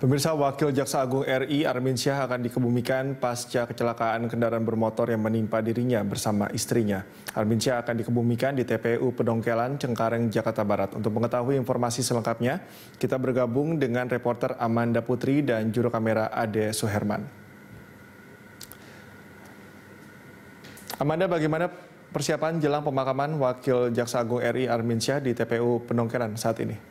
Pemirsa Wakil Jaksa Agung RI Armin Syah akan dikebumikan pasca kecelakaan kendaraan bermotor yang menimpa dirinya bersama istrinya. Armin Syah akan dikebumikan di TPU Pedongkelan, Cengkareng, Jakarta Barat. Untuk mengetahui informasi selengkapnya, kita bergabung dengan reporter Amanda Putri dan juru kamera Ade Suherman. Amanda, bagaimana persiapan jelang pemakaman Wakil Jaksa Agung RI Armin Syah di TPU Pedongkelan saat ini?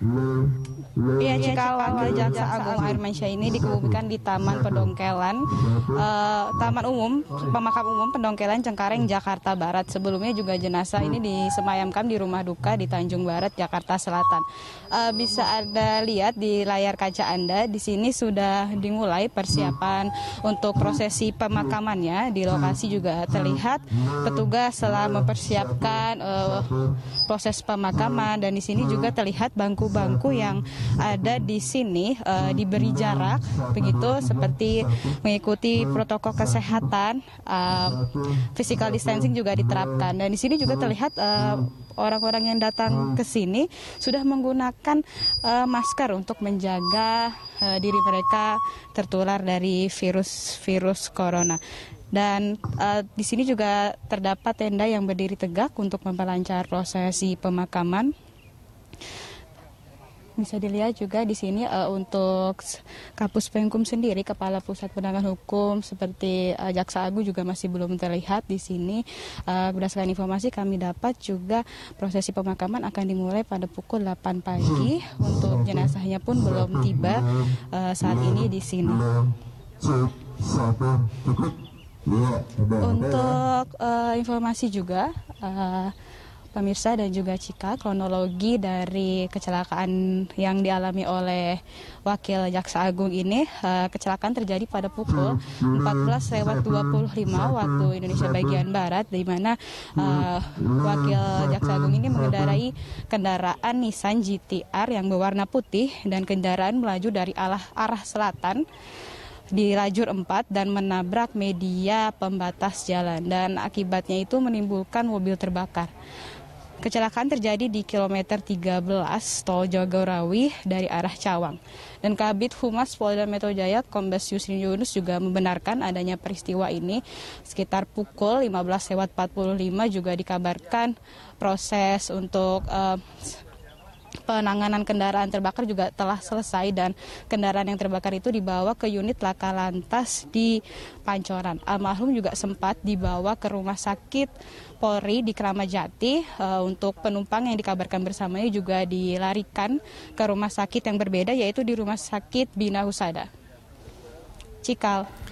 Iya, iya Cikal warga Jaksa Agung Airmansyah ini dikebumikan di Taman iya. Pedongkelan, iya. eh, Taman Umum, Pemakam Umum Pedongkelan Cengkareng, Jakarta Barat. Sebelumnya juga jenazah ini disemayamkan di rumah duka di Tanjung Barat, Jakarta Selatan. Eh, bisa Anda lihat di layar kaca Anda, di sini sudah dimulai persiapan untuk prosesi pemakamannya. Di lokasi juga terlihat petugas telah mempersiapkan eh, proses pemakaman dan di sini juga terlihat bangku bangku yang ada di sini uh, diberi jarak begitu seperti mengikuti protokol kesehatan uh, physical distancing juga diterapkan dan di sini juga terlihat uh, orang-orang yang datang ke sini sudah menggunakan uh, masker untuk menjaga uh, diri mereka tertular dari virus-virus corona. Dan uh, di sini juga terdapat tenda yang berdiri tegak untuk memperlancar prosesi pemakaman bisa dilihat juga di sini uh, untuk Kapus pengkum sendiri, Kepala Pusat Penegakan Hukum seperti uh, Jaksa Agung juga masih belum terlihat di sini. Uh, berdasarkan informasi kami dapat juga prosesi pemakaman akan dimulai pada pukul 8 pagi. Untuk jenazahnya pun belum tiba uh, saat ini di sini. Untuk uh, informasi juga. Uh, pemirsa dan juga Cika kronologi dari kecelakaan yang dialami oleh Wakil Jaksa Agung ini eh, kecelakaan terjadi pada pukul 14.25 hmm, hmm, waktu Indonesia bagian Barat di mana uh, Wakil Jaksa Agung ini mengendarai kendaraan Nissan GTR yang berwarna putih dan kendaraan melaju dari arah, arah selatan di lajur 4 dan menabrak media pembatas jalan dan akibatnya itu menimbulkan mobil terbakar. Kecelakaan terjadi di kilometer 13 tol Jagorawi dari arah Cawang. Dan Kabit Humas Polda Metro Jaya Kombes Yusri Yunus juga membenarkan adanya peristiwa ini sekitar pukul 15.45 juga dikabarkan proses untuk uh, penanganan kendaraan terbakar juga telah selesai dan kendaraan yang terbakar itu dibawa ke unit laka lantas di Pancoran. Almarhum juga sempat dibawa ke rumah sakit Polri di Kramajati Jati eh, untuk penumpang yang dikabarkan bersamanya juga dilarikan ke rumah sakit yang berbeda yaitu di rumah sakit Bina Husada. Cikal.